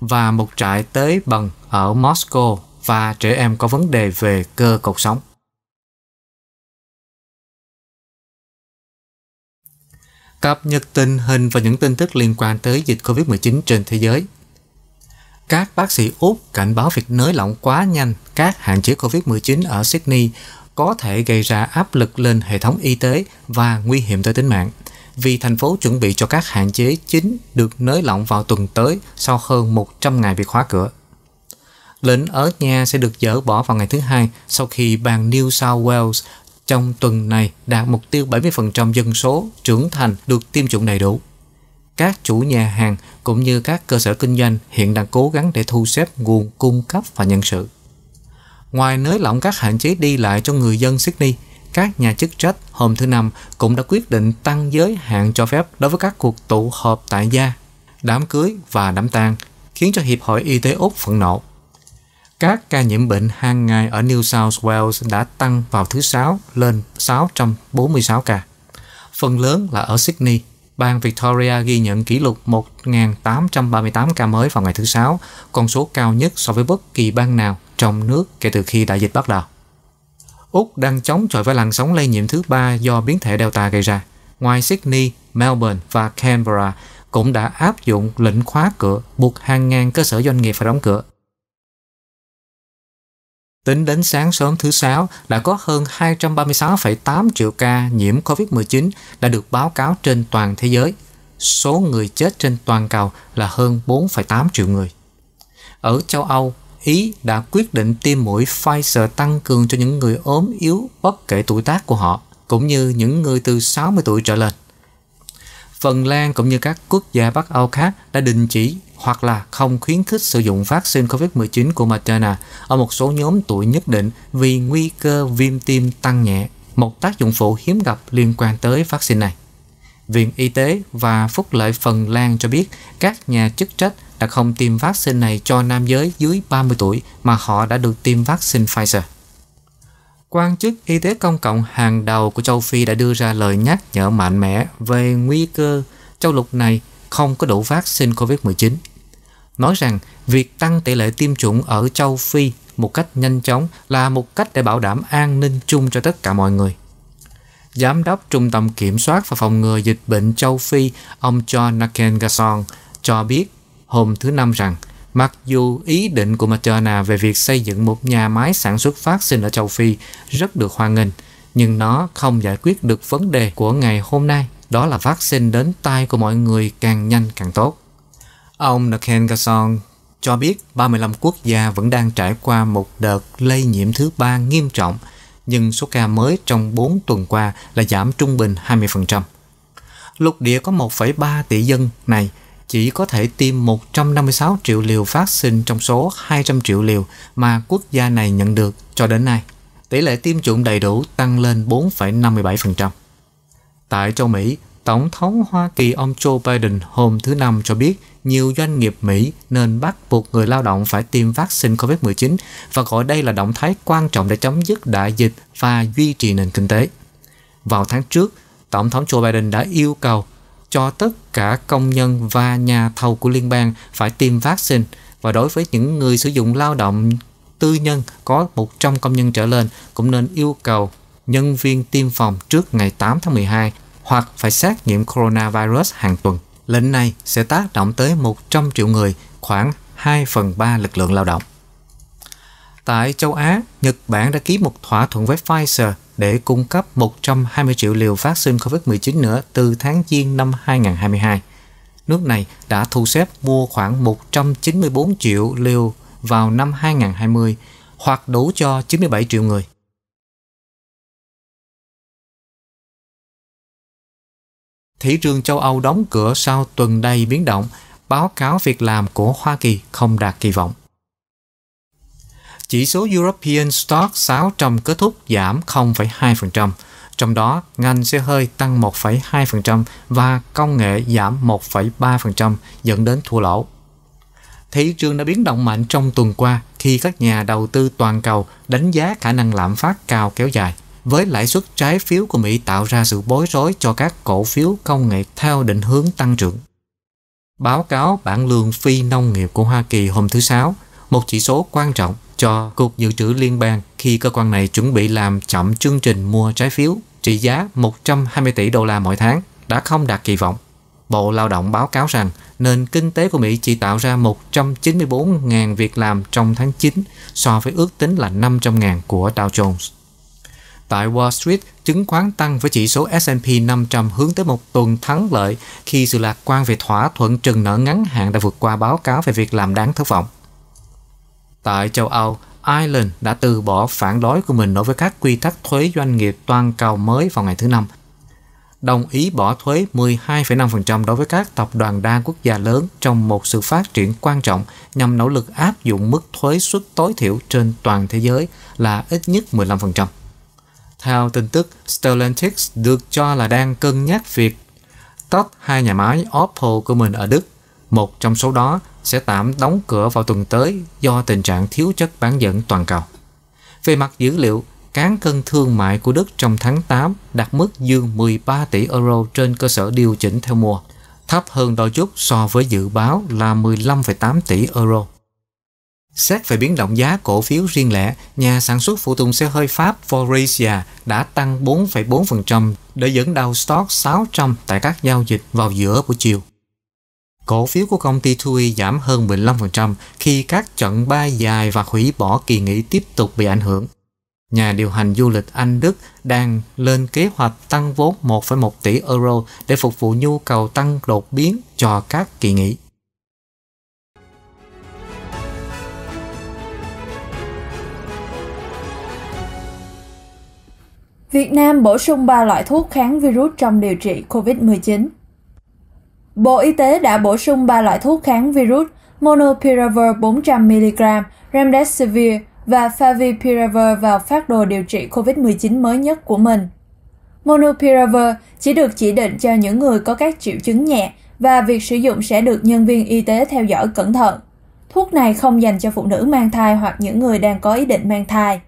và một trại tế bần ở Moscow và trẻ em có vấn đề về cơ cột sống. Cập nhật tình hình và những tin tức liên quan tới dịch COVID-19 trên thế giới. Các bác sĩ Úc cảnh báo việc nới lỏng quá nhanh các hạn chế COVID-19 ở Sydney có thể gây ra áp lực lên hệ thống y tế và nguy hiểm tới tính mạng. Vì thành phố chuẩn bị cho các hạn chế chính được nới lỏng vào tuần tới sau hơn 100 ngày bị khóa cửa. Lệnh ở nhà sẽ được dỡ bỏ vào ngày thứ hai sau khi bang New South Wales trong tuần này đạt mục tiêu 70% dân số trưởng thành được tiêm chủng đầy đủ. Các chủ nhà hàng cũng như các cơ sở kinh doanh hiện đang cố gắng để thu xếp nguồn cung cấp và nhân sự. Ngoài nới lỏng các hạn chế đi lại cho người dân Sydney, các nhà chức trách hôm thứ Năm cũng đã quyết định tăng giới hạn cho phép đối với các cuộc tụ họp tại gia, đám cưới và đám tang, khiến cho Hiệp hội Y tế Úc phẫn nộ. Các ca nhiễm bệnh hàng ngày ở New South Wales đã tăng vào thứ Sáu lên 646 ca. Phần lớn là ở Sydney, bang Victoria ghi nhận kỷ lục 1.838 ca mới vào ngày thứ Sáu, con số cao nhất so với bất kỳ bang nào trong nước kể từ khi đại dịch bắt đầu. Úc đang chống chọi với làn sóng lây nhiễm thứ ba do biến thể Delta gây ra. Ngoài Sydney, Melbourne và Canberra cũng đã áp dụng lệnh khóa cửa buộc hàng ngàn cơ sở doanh nghiệp phải đóng cửa. Tính đến sáng sớm thứ Sáu, đã có hơn 236,8 triệu ca nhiễm COVID-19 đã được báo cáo trên toàn thế giới. Số người chết trên toàn cầu là hơn 4,8 triệu người. Ở châu Âu, Ý đã quyết định tiêm mũi Pfizer tăng cường cho những người ốm yếu bất kể tuổi tác của họ, cũng như những người từ 60 tuổi trở lên. Phần Lan cũng như các quốc gia Bắc Âu khác đã đình chỉ hoặc là không khuyến khích sử dụng vaccine COVID-19 của Moderna ở một số nhóm tuổi nhất định vì nguy cơ viêm tim tăng nhẹ, một tác dụng phụ hiếm gặp liên quan tới vaccine này. Viện Y tế và Phúc lợi Phần Lan cho biết các nhà chức trách đã không tiêm vaccine này cho nam giới dưới 30 tuổi mà họ đã được tiêm vaccine Pfizer. Quan chức y tế công cộng hàng đầu của châu Phi đã đưa ra lời nhắc nhở mạnh mẽ về nguy cơ châu lục này không có đủ vaccine COVID-19 nói rằng việc tăng tỷ lệ tiêm chủng ở châu Phi một cách nhanh chóng là một cách để bảo đảm an ninh chung cho tất cả mọi người. Giám đốc Trung tâm Kiểm soát và Phòng ngừa Dịch bệnh châu Phi, ông John Nakengason, cho biết hôm thứ Năm rằng mặc dù ý định của Moderna về việc xây dựng một nhà máy sản xuất vaccine ở châu Phi rất được hoan nghênh, nhưng nó không giải quyết được vấn đề của ngày hôm nay, đó là vaccine đến tay của mọi người càng nhanh càng tốt. Ông Nakhen Gasson cho biết 35 quốc gia vẫn đang trải qua một đợt lây nhiễm thứ ba nghiêm trọng, nhưng số ca mới trong 4 tuần qua là giảm trung bình 20%. Lục địa có 1,3 tỷ dân này chỉ có thể tiêm 156 triệu liều vaccine trong số 200 triệu liều mà quốc gia này nhận được cho đến nay. Tỷ lệ tiêm chủng đầy đủ tăng lên 4,57%. Tại châu Mỹ, Tổng thống Hoa Kỳ ông Joe Biden hôm thứ Năm cho biết nhiều doanh nghiệp Mỹ nên bắt buộc người lao động phải tiêm vaccine COVID-19 và gọi đây là động thái quan trọng để chấm dứt đại dịch và duy trì nền kinh tế. Vào tháng trước, Tổng thống Joe Biden đã yêu cầu cho tất cả công nhân và nhà thầu của liên bang phải tiêm vaccine và đối với những người sử dụng lao động tư nhân có 100 công nhân trở lên cũng nên yêu cầu nhân viên tiêm phòng trước ngày 8 tháng 12 hoặc phải xét nghiệm coronavirus hàng tuần. Lệnh này sẽ tác động tới 100 triệu người, khoảng 2 phần 3 lực lượng lao động. Tại châu Á, Nhật Bản đã ký một thỏa thuận với Pfizer để cung cấp 120 triệu liều vaccine COVID-19 nữa từ tháng Giêng năm 2022. Nước này đã thu xếp mua khoảng 194 triệu liều vào năm 2020 hoặc đủ cho 97 triệu người. thị trường châu Âu đóng cửa sau tuần đầy biến động, báo cáo việc làm của Hoa Kỳ không đạt kỳ vọng. Chỉ số European Stock 600 kết thúc giảm 0,2%, trong đó ngành xe hơi tăng 1,2% và công nghệ giảm 1,3% dẫn đến thua lỗ. Thị trường đã biến động mạnh trong tuần qua khi các nhà đầu tư toàn cầu đánh giá khả năng lạm phát cao kéo dài – với lãi suất trái phiếu của Mỹ tạo ra sự bối rối cho các cổ phiếu công nghệ theo định hướng tăng trưởng. Báo cáo bản lương phi nông nghiệp của Hoa Kỳ hôm thứ Sáu, một chỉ số quan trọng cho Cục Dự trữ Liên bang khi cơ quan này chuẩn bị làm chậm chương trình mua trái phiếu trị giá 120 tỷ đô la mỗi tháng đã không đạt kỳ vọng. Bộ Lao động báo cáo rằng nền kinh tế của Mỹ chỉ tạo ra 194.000 việc làm trong tháng 9 so với ước tính là 500.000 của Dow Jones. Tại Wall Street, chứng khoán tăng với chỉ số S&P 500 hướng tới một tuần thắng lợi khi sự lạc quan về thỏa thuận trừng nợ ngắn hạn đã vượt qua báo cáo về việc làm đáng thất vọng. Tại châu Âu, Ireland đã từ bỏ phản đối của mình đối với các quy tắc thuế doanh nghiệp toàn cầu mới vào ngày thứ Năm, đồng ý bỏ thuế 12,5% đối với các tập đoàn đa quốc gia lớn trong một sự phát triển quan trọng nhằm nỗ lực áp dụng mức thuế suất tối thiểu trên toàn thế giới là ít nhất 15%. Theo tin tức, Stellantis được cho là đang cân nhắc việc tách hai nhà máy Opel của mình ở Đức. Một trong số đó sẽ tạm đóng cửa vào tuần tới do tình trạng thiếu chất bán dẫn toàn cầu. Về mặt dữ liệu, cán cân thương mại của Đức trong tháng 8 đạt mức dương 13 tỷ euro trên cơ sở điều chỉnh theo mùa, thấp hơn đôi chút so với dự báo là 15,8 tỷ euro. Xét về biến động giá cổ phiếu riêng lẻ, nhà sản xuất phụ tùng xe hơi Pháp Faurecia đã tăng 4,4% để dẫn đầu stock 600 tại các giao dịch vào giữa buổi chiều. Cổ phiếu của công ty TUI giảm hơn 15% khi các trận bay dài và hủy bỏ kỳ nghỉ tiếp tục bị ảnh hưởng. Nhà điều hành du lịch Anh Đức đang lên kế hoạch tăng vốn 1,1 tỷ euro để phục vụ nhu cầu tăng đột biến cho các kỳ nghỉ. Việt Nam bổ sung 3 loại thuốc kháng virus trong điều trị COVID-19. Bộ Y tế đã bổ sung 3 loại thuốc kháng virus Monopiravir 400mg, Remdesivir và Favipiravir vào phát đồ điều trị COVID-19 mới nhất của mình. Monopiravir chỉ được chỉ định cho những người có các triệu chứng nhẹ và việc sử dụng sẽ được nhân viên y tế theo dõi cẩn thận. Thuốc này không dành cho phụ nữ mang thai hoặc những người đang có ý định mang thai.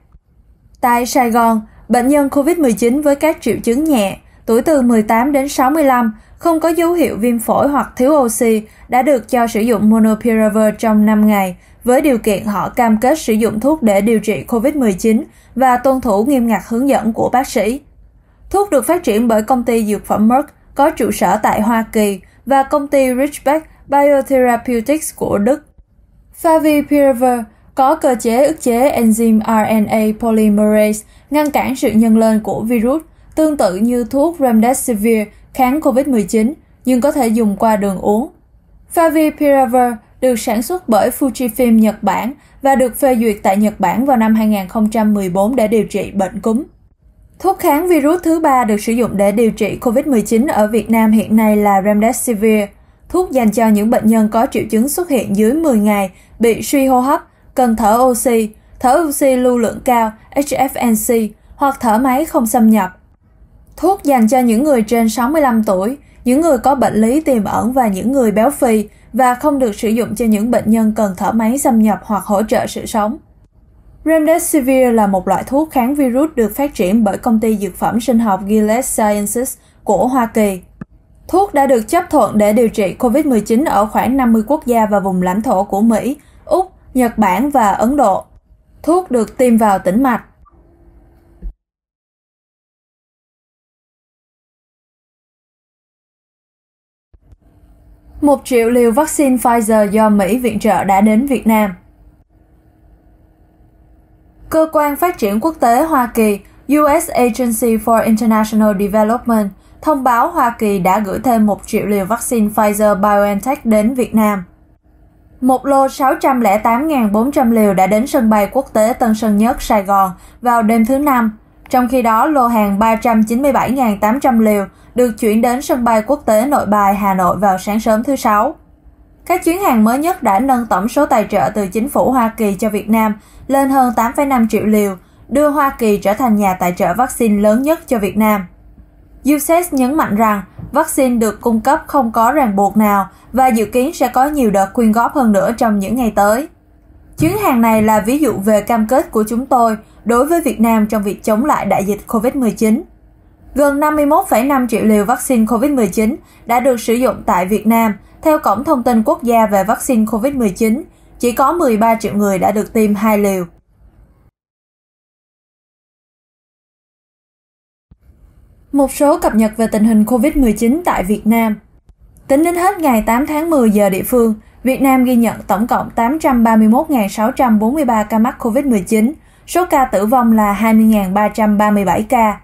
Tại Sài Gòn, Bệnh nhân COVID-19 với các triệu chứng nhẹ, tuổi từ 18 đến 65, không có dấu hiệu viêm phổi hoặc thiếu oxy đã được cho sử dụng Monopiravir trong 5 ngày với điều kiện họ cam kết sử dụng thuốc để điều trị COVID-19 và tuân thủ nghiêm ngặt hướng dẫn của bác sĩ. Thuốc được phát triển bởi công ty dược phẩm Merck có trụ sở tại Hoa Kỳ và công ty Richback Biotherapeutics của Đức. Favipiravir có cơ chế ức chế enzyme RNA polymerase ngăn cản sự nhân lên của virus, tương tự như thuốc remdesivir kháng COVID-19 nhưng có thể dùng qua đường uống. Favipiravir được sản xuất bởi Fujifilm Nhật Bản và được phê duyệt tại Nhật Bản vào năm 2014 để điều trị bệnh cúm. Thuốc kháng virus thứ ba được sử dụng để điều trị COVID-19 ở Việt Nam hiện nay là Remdesivir, thuốc dành cho những bệnh nhân có triệu chứng xuất hiện dưới 10 ngày bị suy hô hấp cần thở oxy, thở oxy lưu lượng cao HFNC hoặc thở máy không xâm nhập. Thuốc dành cho những người trên 65 tuổi, những người có bệnh lý tiềm ẩn và những người béo phì và không được sử dụng cho những bệnh nhân cần thở máy xâm nhập hoặc hỗ trợ sự sống. Remdesivir là một loại thuốc kháng virus được phát triển bởi công ty dược phẩm sinh học Gilead Sciences của Hoa Kỳ. Thuốc đã được chấp thuận để điều trị COVID-19 ở khoảng 50 quốc gia và vùng lãnh thổ của Mỹ, Nhật Bản và Ấn Độ. Thuốc được tiêm vào tĩnh mạch. Một triệu liều vaccine Pfizer do Mỹ viện trợ đã đến Việt Nam. Cơ quan Phát triển Quốc tế Hoa Kỳ US Agency for International Development thông báo Hoa Kỳ đã gửi thêm 1 triệu liều vaccine Pfizer-BioNTech đến Việt Nam. Một lô 608.400 liều đã đến sân bay quốc tế Tân Sơn Nhất, Sài Gòn vào đêm thứ Năm. Trong khi đó, lô hàng 397.800 liều được chuyển đến sân bay quốc tế Nội Bài, Hà Nội vào sáng sớm thứ Sáu. Các chuyến hàng mới nhất đã nâng tổng số tài trợ từ chính phủ Hoa Kỳ cho Việt Nam lên hơn 8,5 triệu liều, đưa Hoa Kỳ trở thành nhà tài trợ vaccine lớn nhất cho Việt Nam. USAID nhấn mạnh rằng vaccine được cung cấp không có ràng buộc nào và dự kiến sẽ có nhiều đợt quyên góp hơn nữa trong những ngày tới. Chuyến hàng này là ví dụ về cam kết của chúng tôi đối với Việt Nam trong việc chống lại đại dịch COVID-19. Gần 51,5 triệu liều vaccine COVID-19 đã được sử dụng tại Việt Nam theo Cổng Thông tin Quốc gia về vaccine COVID-19, chỉ có 13 triệu người đã được tiêm hai liều. Một số cập nhật về tình hình COVID-19 tại Việt Nam. Tính đến hết ngày 8 tháng 10 giờ địa phương, Việt Nam ghi nhận tổng cộng 831.643 ca mắc COVID-19, số ca tử vong là 20.337 ca.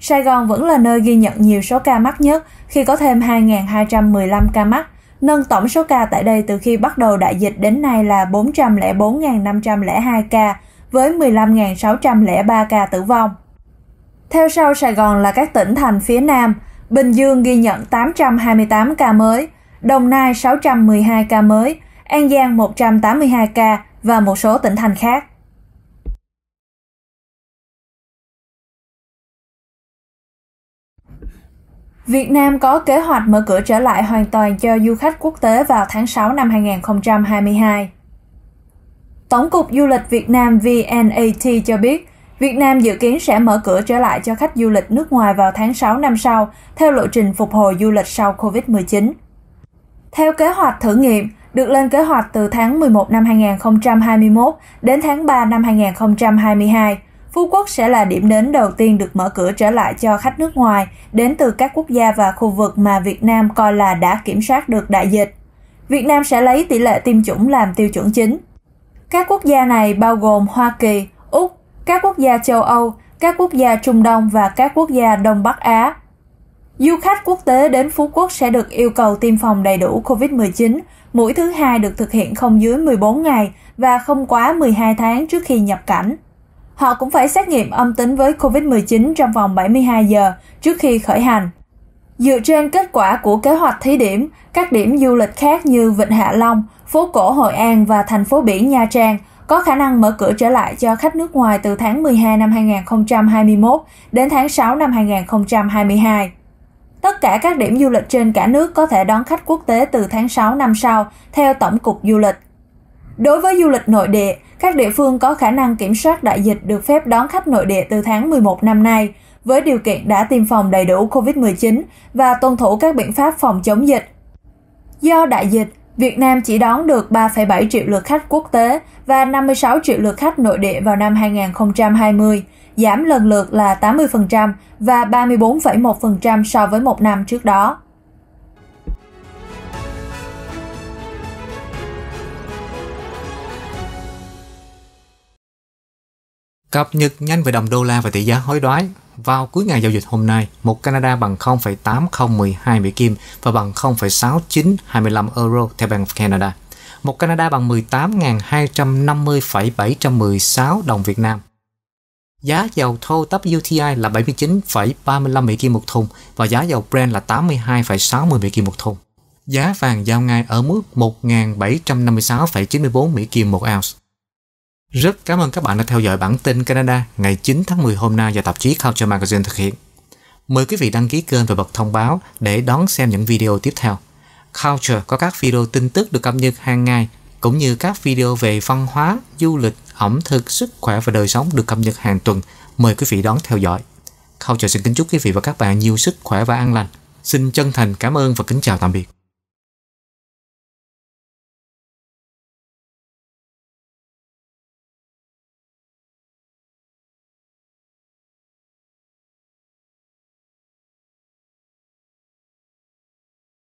Sài Gòn vẫn là nơi ghi nhận nhiều số ca mắc nhất khi có thêm 2.215 ca mắc, nâng tổng số ca tại đây từ khi bắt đầu đại dịch đến nay là 404.502 ca, với 15.603 ca tử vong. Theo sau Sài Gòn là các tỉnh thành phía Nam, Bình Dương ghi nhận 828 ca mới, Đồng Nai 612 ca mới, An Giang 182 ca và một số tỉnh thành khác. Việt Nam có kế hoạch mở cửa trở lại hoàn toàn cho du khách quốc tế vào tháng 6 năm 2022. Tổng cục Du lịch Việt Nam VNAT cho biết, Việt Nam dự kiến sẽ mở cửa trở lại cho khách du lịch nước ngoài vào tháng 6 năm sau, theo lộ trình phục hồi du lịch sau COVID-19. Theo kế hoạch thử nghiệm, được lên kế hoạch từ tháng 11 năm 2021 đến tháng 3 năm 2022, Phú Quốc sẽ là điểm đến đầu tiên được mở cửa trở lại cho khách nước ngoài đến từ các quốc gia và khu vực mà Việt Nam coi là đã kiểm soát được đại dịch. Việt Nam sẽ lấy tỷ lệ tiêm chủng làm tiêu chuẩn chính. Các quốc gia này bao gồm Hoa Kỳ, các quốc gia châu Âu, các quốc gia Trung Đông và các quốc gia Đông Bắc Á. Du khách quốc tế đến Phú Quốc sẽ được yêu cầu tiêm phòng đầy đủ COVID-19, mũi thứ hai được thực hiện không dưới 14 ngày và không quá 12 tháng trước khi nhập cảnh. Họ cũng phải xét nghiệm âm tính với COVID-19 trong vòng 72 giờ trước khi khởi hành. Dựa trên kết quả của kế hoạch thí điểm, các điểm du lịch khác như Vịnh Hạ Long, phố cổ Hội An và thành phố biển Nha Trang – có khả năng mở cửa trở lại cho khách nước ngoài từ tháng 12 năm 2021 đến tháng 6 năm 2022. Tất cả các điểm du lịch trên cả nước có thể đón khách quốc tế từ tháng 6 năm sau, theo Tổng cục Du lịch. Đối với du lịch nội địa, các địa phương có khả năng kiểm soát đại dịch được phép đón khách nội địa từ tháng 11 năm nay, với điều kiện đã tiêm phòng đầy đủ COVID-19 và tuân thủ các biện pháp phòng chống dịch. Do đại dịch, Việt Nam chỉ đón được 3,7 triệu lượt khách quốc tế và 56 triệu lượt khách nội địa vào năm 2020, giảm lần lượt là 80% và 34,1% so với một năm trước đó. Cập nhật nhanh về đồng đô la và tỷ giá hối đoái vào cuối ngày giao dịch hôm nay, một Canada bằng 0,8012 Mỹ Kim và bằng 0,6925 euro theo Bank of Canada. Một Canada bằng 18.250,716 đồng Việt Nam. Giá dầu thô WTI là 79,35 Mỹ Kim một thùng và giá dầu Brent là 82,60 Mỹ Kim một thùng. Giá vàng giao ngay ở mức 1.756,94 Mỹ Kim một ounce. Rất cảm ơn các bạn đã theo dõi bản tin Canada ngày 9 tháng 10 hôm nay do tạp chí Culture Magazine thực hiện. Mời quý vị đăng ký kênh và bật thông báo để đón xem những video tiếp theo. Culture có các video tin tức được cập nhật hàng ngày, cũng như các video về văn hóa, du lịch, ẩm thực, sức khỏe và đời sống được cập nhật hàng tuần. Mời quý vị đón theo dõi. Culture xin kính chúc quý vị và các bạn nhiều sức khỏe và an lành. Xin chân thành cảm ơn và kính chào tạm biệt.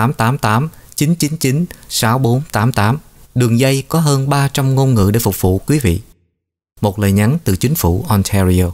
888 999 6488. Đường dây có hơn 300 ngôn ngữ để phục vụ quý vị. Một lời nhắn từ chính phủ Ontario.